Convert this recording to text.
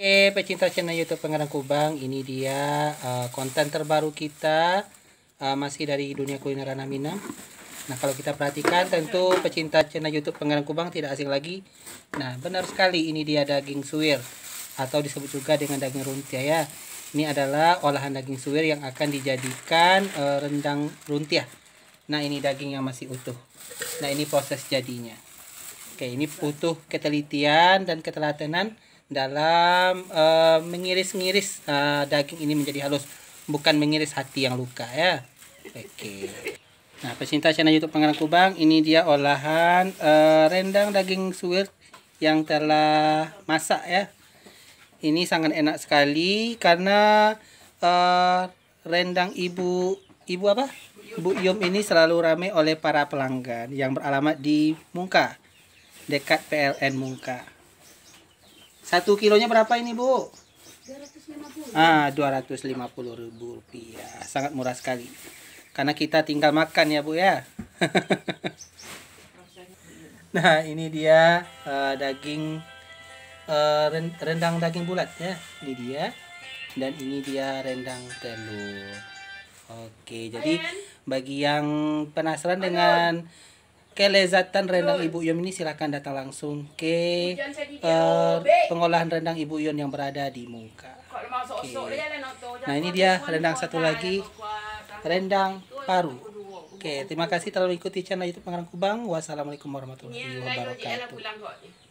Oke, pecinta channel YouTube Pengarang Kubang, ini dia uh, konten terbaru kita uh, masih dari dunia kuliner Ranah Nah, kalau kita perhatikan tentu pecinta channel YouTube Pengarang Kubang tidak asing lagi. Nah, benar sekali ini dia daging suwir atau disebut juga dengan daging runtia ya. Ini adalah olahan daging suwir yang akan dijadikan uh, rendang runtia. Nah, ini daging yang masih utuh. Nah, ini proses jadinya. Oke, ini butuh ketelitian dan ketelatenan dalam uh, mengiris-ngiris uh, daging ini menjadi halus, bukan mengiris hati yang luka ya. Oke. Nah, pecinta channel YouTube Pangeran Kubang, ini dia olahan uh, rendang daging suwir yang telah masak ya. Ini sangat enak sekali karena uh, rendang ibu ibu apa? Bu Yum ini selalu ramai oleh para pelanggan yang beralamat di Mungka dekat PLN Mungka. Satu kilonya berapa ini Bu? 250. Ah, 250 ribu rupiah. Sangat murah sekali. Karena kita tinggal makan ya Bu ya. nah ini dia uh, daging uh, rendang daging bulat ya. Ini dia. Dan ini dia rendang telur. Oke, jadi bagi yang penasaran dengan kelezatan rendang Ibu Yun ini silahkan datang langsung ke uh, pengolahan rendang Ibu Yun yang berada di Muka. Okay. Nah ini dia rendang satu lagi, rendang paru. Oke, okay, terima kasih telah mengikuti channel YouTube Pengarang Kubang. Wassalamualaikum warahmatullahi iya, wabarakatuh.